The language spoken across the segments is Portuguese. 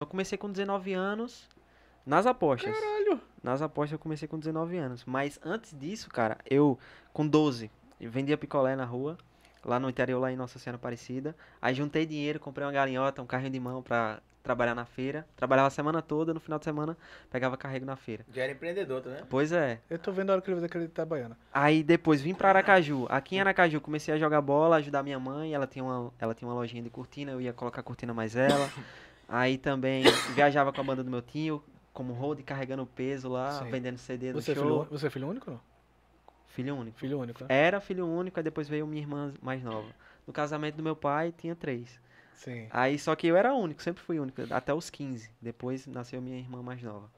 Eu comecei com 19 anos nas apostas. Caralho! Nas apostas eu comecei com 19 anos. Mas antes disso, cara, eu com 12 vendia picolé na rua, lá no interior, lá em Nossa Senhora Aparecida. Aí juntei dinheiro, comprei uma galinhota, um carrinho de mão pra trabalhar na feira. Trabalhava a semana toda, no final de semana pegava carrego na feira. Já era empreendedor, né? Pois é. Eu tô vendo a hora que ele vai acreditar baiana. Aí depois vim pra Aracaju. Aqui em Aracaju comecei a jogar bola, ajudar minha mãe. Ela tinha uma, ela tinha uma lojinha de cortina, eu ia colocar cortina mais ela. Aí também viajava com a banda do meu tio, como road, carregando peso lá, Sim. vendendo CD no você é show. É filho, você é filho único? Não? Filho único. Filho único, né? Era filho único, aí depois veio minha irmã mais nova. No casamento do meu pai, tinha três. Sim. Aí, só que eu era único, sempre fui único, até os 15. Depois nasceu minha irmã mais nova.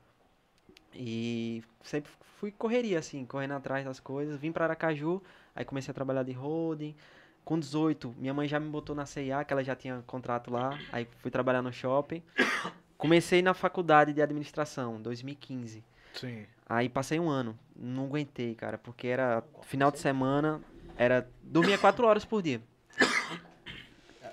E sempre fui correria, assim, correndo atrás das coisas. Vim para Aracaju, aí comecei a trabalhar de holding, com 18, minha mãe já me botou na CIA, que ela já tinha contrato lá. Aí fui trabalhar no shopping. Comecei na faculdade de administração, 2015. Sim. Aí passei um ano. Não aguentei, cara, porque era final de semana, era. Dormia quatro horas por dia.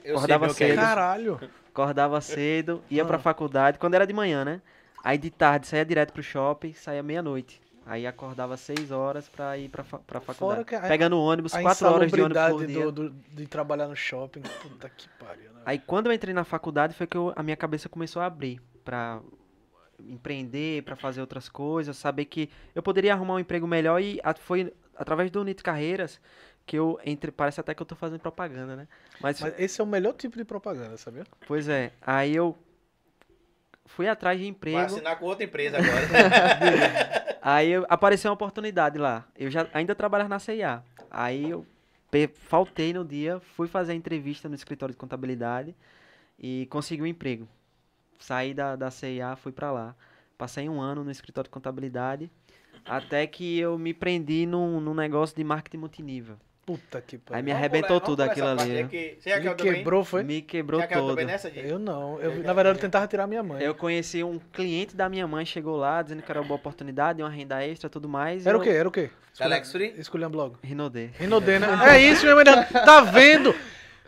Eu acordava é cedo. Caralho. Acordava cedo, ia pra ah. faculdade, quando era de manhã, né? Aí de tarde saía direto pro shopping, saía meia-noite. Aí acordava 6 horas pra ir pra, pra faculdade. Que a, Pegando ônibus, 4 horas de ônibus por dia. Do, do, de trabalhar no shopping, puta que pariu, né? Aí quando eu entrei na faculdade foi que eu, a minha cabeça começou a abrir pra empreender, pra fazer outras coisas, saber que eu poderia arrumar um emprego melhor e a, foi através do Unito Carreiras que eu entre parece até que eu tô fazendo propaganda, né? Mas, Mas esse é o melhor tipo de propaganda, sabia? Pois é. Aí eu fui atrás de emprego. Vai assinar com outra empresa agora. Aí apareceu uma oportunidade lá. Eu já ainda trabalhava na CIA. Aí eu faltei no dia, fui fazer a entrevista no escritório de contabilidade e consegui um emprego. Saí da, da CIA, fui para lá. Passei um ano no escritório de contabilidade, até que eu me prendi num, num negócio de marketing multinível. Puta que pariu. Aí me arrebentou tudo aquilo ali. Né? Que... Você me quebrou, foi? Me quebrou todo. Nessa, eu não. Eu, na verdade, eu tentava tirar minha mãe. Eu conheci um cliente da minha mãe, chegou lá dizendo que era uma boa oportunidade, uma renda extra tudo mais. Era eu... o quê? Era o quê? Alex Free? Escolhemos logo. Rinodê. Rinodê, né? É isso, minha mãe. Tá vendo?